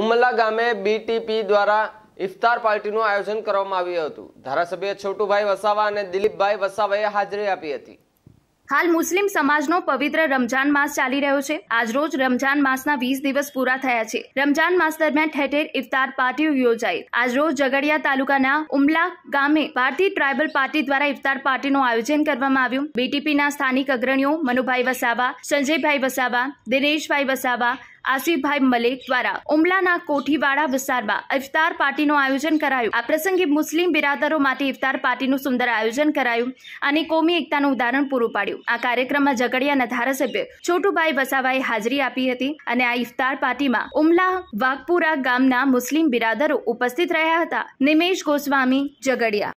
ઉમલ્લા ગામે બીટીપી દ્વારા ઇફતાર પાર્ટીનું આયોજન કરવામાં આવ્યું હતું ધારાસભ્ય છોટુભાઈ વસાવા અને દિલીપભાઈ વસાવાએ હાજરી આપી હતી હાલ મુસ્લિમ સમાજનો પવિત્ર રમજાન માસ ચાલી રહ્યો છે આજ રોજ રમજાન માસના વીસ દિવસ પૂરા થયા છે રમજાન માસ દરમિયાન ઠેર ઇફતાર પાર્ટીઓ યોજાઈ આજ રોજ ઝઘડિયા તાલુકાના ઉમલા ગામે ભારતીય ટ્રાયબલ પાર્ટી દ્વારા ઇફતાર પાર્ટીનું આયોજન કરવામાં આવ્યું બીટીપીના સ્થાનિક અગ્રણીઓ મનુભાઈ વસાવા સંજયભાઈ વસાવા દિનેશભાઈ વસાવા આસિફભાઈ મલેક દ્વારા ઉમલાના કોઠીવાડા વિસ્તારમાં ઇફતાર પાર્ટીનું આયોજન કરાયું આ પ્રસંગે મુસ્લિમ બિરાદરો માટે ઇફતાર પાર્ટીનું સુંદર આયોજન કરાયું અને કોમી એકતાનું ઉદાહરણ પૂરું પાડ્યું આ કાર્યક્રમમાં ઝઘડિયાના ધારાસભ્ય છોટુભાઈ વસાવાએ હાજરી આપી હતી અને આ ઇફતાર પાર્ટીમાં ઉમલા વાઘપુરા ગામના મુસ્લિમ બિરાદરો ઉપસ્થિત રહ્યા હતા નિમેશ ગોસ્વામી ઝઘડિયા